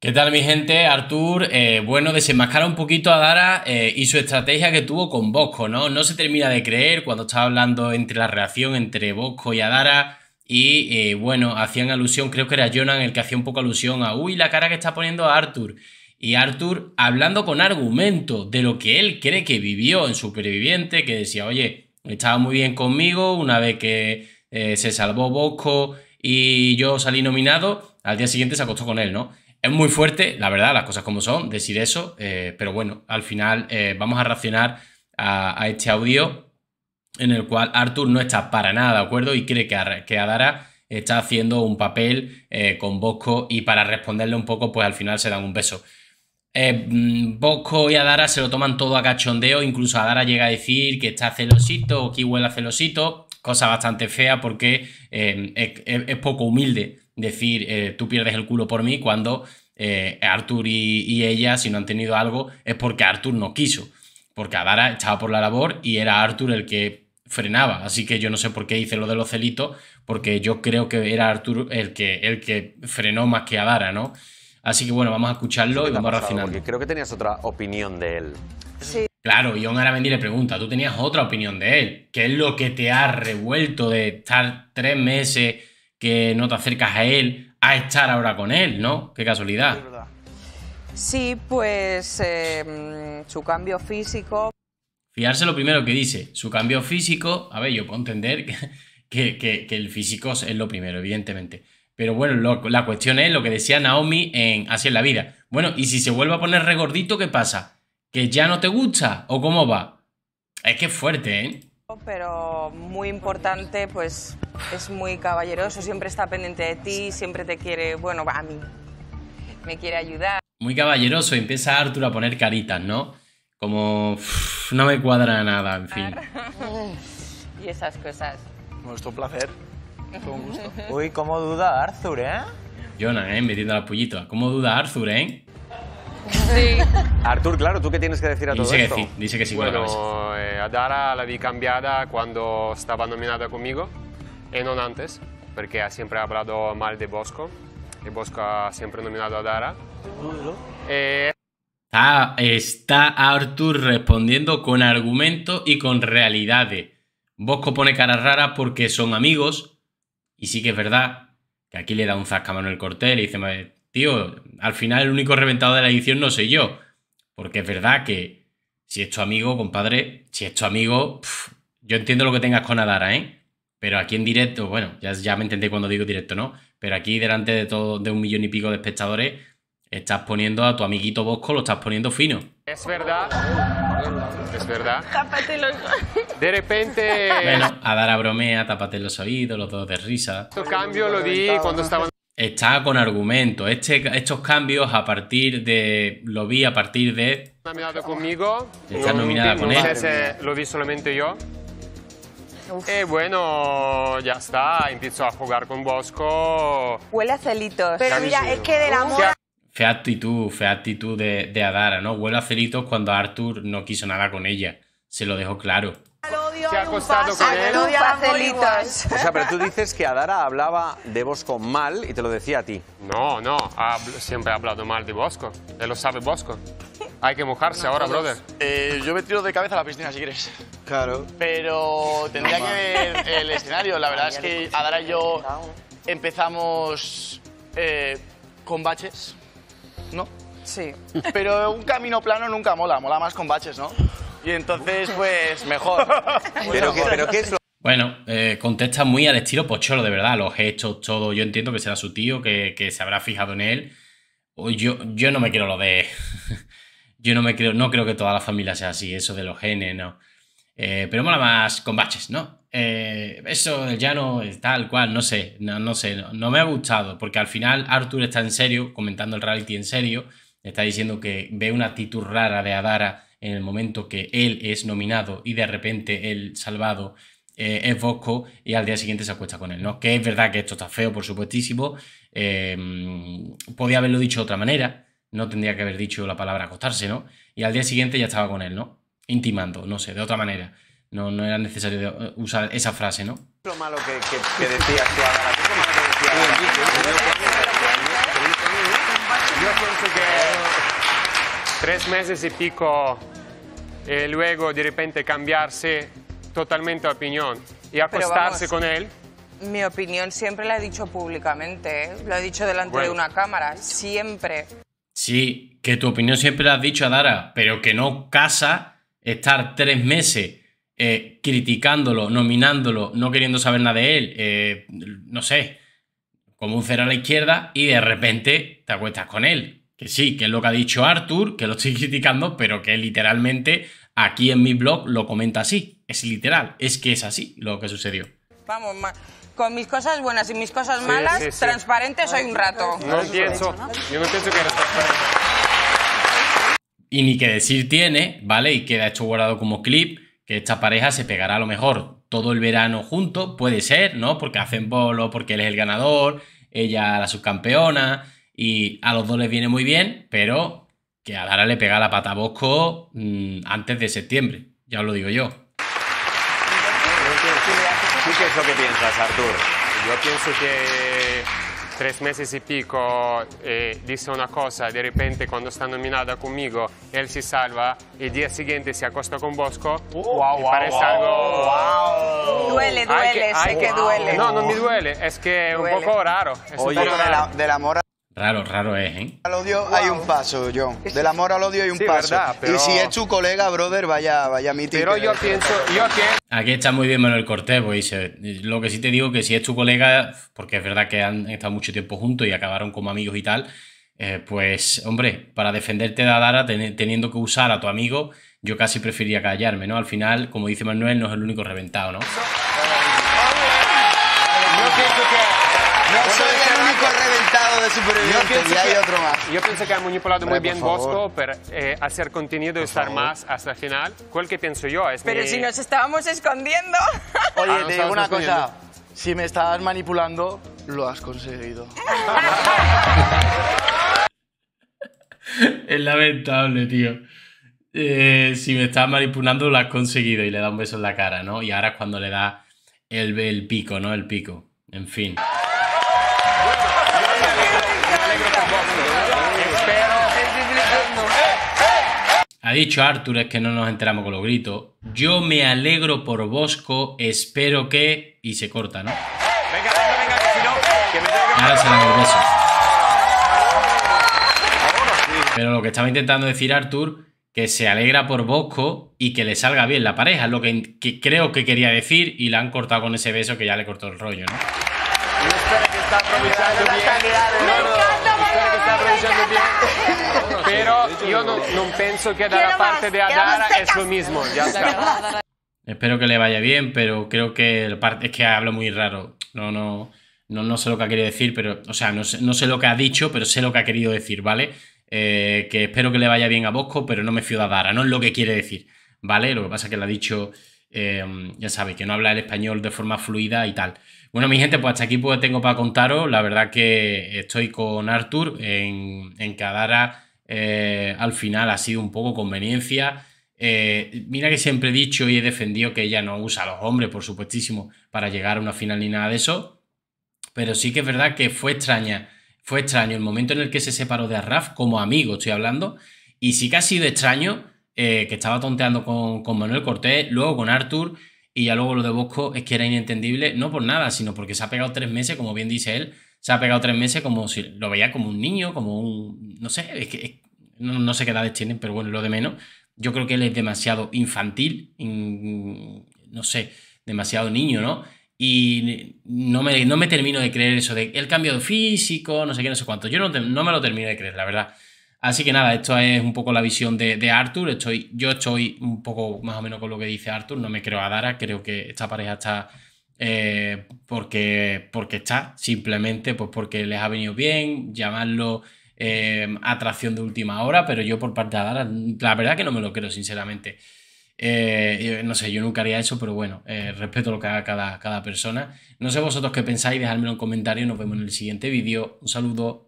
¿Qué tal mi gente? Arthur. Eh, bueno, desenmascara un poquito a Dara eh, y su estrategia que tuvo con Bosco, ¿no? No se termina de creer cuando estaba hablando entre la reacción entre Bosco y Adara y, eh, bueno, hacían alusión, creo que era Jonan el que hacía un poco alusión a, uy, la cara que está poniendo a Arthur. Y Arthur hablando con argumento de lo que él cree que vivió en Superviviente, que decía, oye, estaba muy bien conmigo una vez que se salvó Bosco y yo salí nominado, al día siguiente se acostó con él, ¿no? Es muy fuerte, la verdad, las cosas como son, decir eso, eh, pero bueno, al final eh, vamos a reaccionar a, este audio en el cual Arthur no está para nada de acuerdo y cree que, Adara está haciendo un papel eh, con Bosco y para responderle un poco, pues al final se dan un beso. Mm, Bosco y Adara se lo toman todo a cachondeo, incluso Adara llega a decir que está celosito o que huele a celosito, cosa bastante fea porque es, poco humilde decir eh, tú pierdes el culo por mí cuando eh, Arthur y, ella, si no han tenido algo, es porque Arthur no quiso. Porque Adara estaba por la labor y era Arthur el que frenaba. Así que yo no sé por qué hice lo de los celitos, porque yo creo que era Arthur el que, el que frenó más que Adara, ¿no? Así que bueno, vamos a escucharlo y vamos a racionar. Porque creo que tenías otra opinión de él. Sí. Claro, ahora Aramendi le pregunta, tú tenías otra opinión de él. ¿Qué es lo que te ha revuelto de estar tres meses que no te acercas a él a estar ahora con él, ¿no? Qué casualidad. Sí, pues em, su cambio físico. Fiarse lo primero que dice, su cambio físico, a ver, yo puedo entender que, que, el físico es lo primero, evidentemente. Pero bueno, la cuestión es lo que decía Naomi en Así es la vida. Bueno, y si se vuelve a poner regordito, ¿qué pasa? ¿Que ya no te gusta? ¿O cómo va? Es que es fuerte, ¿eh? pero muy importante, pues es muy caballeroso, siempre está pendiente de ti, siempre te quiere, bueno, a mí, me quiere ayudar. Muy caballeroso, empieza Arthur a poner caritas, ¿no? Como, no me cuadra nada, en fin. y esas cosas. Bueno, placer. Uy, cómo duda Arthur, ¿eh? Jonah, ¿eh? Metiendo la pullita. ¿Cómo duda Arthur, eh? Sí. Arthur, claro, ¿tú qué tienes que decir a dice todo que esto? Sí, dice que sí con la eh, a Dara la vi cambiada cuando estaba nominada conmigo, y e no antes, porque ha siempre hablado mal de Bosco, y e Bosco ha siempre nominado a Dara. E ah, está Arthur respondiendo con argumento y con realidades. Bosco pone caras raras porque son amigos, y sí que es verdad que aquí le da un zasca a Manuel Cortés, le dice, tío, al final el único reventado de la edición no soy yo, porque es verdad que si es tu amigo, compadre, si es tu amigo, yo entiendo lo que tengas con Adara, ¿eh? Pero aquí en directo, bueno, ya, ya me entendé cuando digo directo, ¿no? Pero aquí delante de todo, de un millón y pico de espectadores, estás poniendo a tu amiguito Bosco, lo estás poniendo fino. Es verdad. Es verdad. Tápate los De repente. Bueno, Adara bromea, tapate los oídos, los dos de risa. Estos cambio lo di cuando estaban. Está con argumento. Este, estos cambios a partir de. Lo vi a partir de ha conmigo. nominada con él. No sé si lo vi solamente yo. Eh, bueno, ya está, empiezo a jugar con Bosco. Huele a celitos. Pero mira, es que del amor... Fea actitud, fea actitud de, Adara, ¿no? Huele a celitos cuando Arthur no quiso nada con ella. Se lo dejó claro. Se ha acostado con él. O sea, pero tú dices que Adara hablaba de Bosco mal y te lo decía a ti. No, no, siempre ha hablado mal de Bosco. Él lo sabe Bosco. Hay que mojarse ahora, brother. Eh, yo me tiro de cabeza a la piscina si quieres. Claro. Pero tendría que ver el escenario. La verdad es que Adara y yo empezamos eh, con baches, ¿no? Sí. Pero un camino plano nunca mola, mola más con baches, ¿no? Y entonces, pues, mejor. pero, ¿qué es lo bueno, eh, contesta muy al estilo pocholo, de verdad, los gestos, todo. Yo entiendo que será su tío, que, se habrá fijado en él. Yo, yo no me quiero lo de yo no me creo, no creo que toda la familia sea así, eso de los genes, no. Eh, pero mola más con baches, ¿no? Eh, eso ya no es eh, tal cual, no sé, no, sé, no, me ha gustado, porque al final Arthur está en serio, comentando el reality en serio, está diciendo que ve una actitud rara de Adara en el momento que él es nominado y de repente el salvado es Bosco y al día siguiente se acuesta con él, ¿no? Que es verdad que esto está feo, por supuestísimo, podía haberlo dicho de otra manera, no tendría que haber dicho la palabra acostarse, ¿no? Y al día siguiente ya estaba con él, ¿no? Intimando, no sé, de otra manera. No, no era necesario eh, usar esa frase, ¿no? Lo malo que, que, que decías tú ahora. ¿Qué malo que Yo pienso que tres meses y pico, eh, luego de repente cambiarse totalmente de opinión y acostarse con él. Mi opinión siempre la he dicho públicamente, ¿eh? lo he dicho delante de una cámara, siempre. Sí, que tu opinión siempre la has dicho a Dara, pero que no casa estar tres meses eh, criticándolo, nominándolo, no queriendo saber nada de él, eh, no sé, como un cero a la izquierda y de repente te acuestas con él. Que sí, que es lo que ha dicho Arthur, que lo estoy criticando, pero que literalmente aquí en mi blog lo comenta así. Es literal, es que es así lo que sucedió. Vamos, más con mis cosas buenas y mis cosas malas, transparente soy un rato. No pienso, yo no pienso que eres transparente. Y ni que decir tiene, ¿vale? Y queda hecho guardado como clip, que esta pareja se pegará a lo mejor todo el verano junto, puede ser, ¿no? Porque hacen bolo, porque él es el ganador, ella la subcampeona, y a los dos les viene muy bien, pero que a Lara le pega la pata a Bosco mm, antes de septiembre, ya os lo digo yo qué es lo que piensas, Arturo? Yo pienso que tres meses y pico eh, dice una cosa, de repente cuando está nominada conmigo, él se salva, el día siguiente se acosta con Bosco, oh. y parece algo... Duele, duele, que, sé que, duele. No, no me duele, es que es un poco raro. Es De la, del Raro, raro es, ¿eh? Al odio hay un paso, John. Del amor al odio hay un paso. Y si es tu colega, brother, vaya, vaya mi Pero yo pienso, yo pienso... Aquí está muy bien Manuel Cortés, pues Lo que sí te digo que si es tu colega, porque es verdad que han estado mucho tiempo juntos y acabaron como amigos y tal, eh, pues, hombre, para defenderte de Adara, teniendo que usar a tu amigo, yo casi prefería callarme, ¿no? Al final, como dice Manuel, no es el único reventado, ¿no? No soy el único reventado de supervivientes, Yo hay que, otro más. Yo pienso que ha manipulado muy bien Bosco pero eh, hacer contenido y estar más hasta el final. ¿Cuál que pienso yo? Pero si nos estábamos escondiendo. Oye, ah, te digo una cosa. Si me estabas manipulando, lo has conseguido. es lamentable, tío. Eh, si me estabas manipulando, lo has conseguido y le da un beso en la cara, ¿no? Y ahora es cuando le da el pico, ¿no? El pico. En fin. Ha dicho Arthur, es que no nos enteramos con los gritos. Yo me alegro por Bosco, espero que. Y se corta, ¿no? Venga, venga, venga, que si no, que me Pero lo que estaba intentando decir Arthur, que se alegra por Bosco y que le salga bien la pareja, lo que creo que quería decir y la han cortado con ese beso que ya le cortó el rollo, ¿no? espera que está aprovechando bien. No, que está aprovechando bien. Pero yo no, no pienso que la parte de Adara es lo mismo. Ya está. Espero que le vaya bien, pero creo que el parte es que habla muy raro. No, no, no, sé lo que ha decir, pero, o sea, no sé, lo que ha dicho, pero sé lo que ha querido decir, ¿vale? Eh, que espero que le vaya bien a Bosco, pero no me fío de Adara, no es lo que quiere decir, ¿vale? Lo que pasa es que le ha dicho, eh, ya sabe, que no habla el español de forma fluida y tal. Bueno, mi gente, pues hasta aquí pues, tengo para contaros. La verdad que estoy con Arthur en, en Cadara. Eh, al final ha sido un poco conveniencia. Eh, mira que siempre he dicho y he defendido que ella no usa a los hombres, por supuestísimo, para llegar a una final ni nada de eso. Pero sí que es verdad que fue extraña. Fue extraño el momento en el que se separó de Arraf como amigo, estoy hablando. Y sí que ha sido extraño eh, que estaba tonteando con, con Manuel Cortés, luego con Arthur. Y ya luego lo de Bosco es que era inentendible, no por nada, sino porque se ha pegado tres meses, como bien dice él, se ha pegado tres meses como si lo veía como un niño, como un. No sé, es que no, sé qué edades tienen, pero bueno, lo de menos. Yo creo que él es demasiado infantil, no sé, demasiado niño, ¿no? Y no me, no me termino de creer eso de el cambio de físico, no sé qué, no sé cuánto. Yo no, no me lo termino de creer, la verdad. Así que nada, esto es un poco la visión de, Arthur. yo estoy un poco más o menos con lo que dice Arthur. No me creo a Dara, creo que esta pareja está eh, porque, porque está, simplemente pues porque les ha venido bien, llamarlo eh, atracción de última hora, pero yo por parte de Dara, la verdad que no me lo creo, sinceramente. Eh, no sé, yo nunca haría eso, pero bueno, respeto lo que haga cada, cada persona. No sé vosotros qué pensáis, dejadmelo en comentarios. Nos vemos en el siguiente vídeo. Un saludo.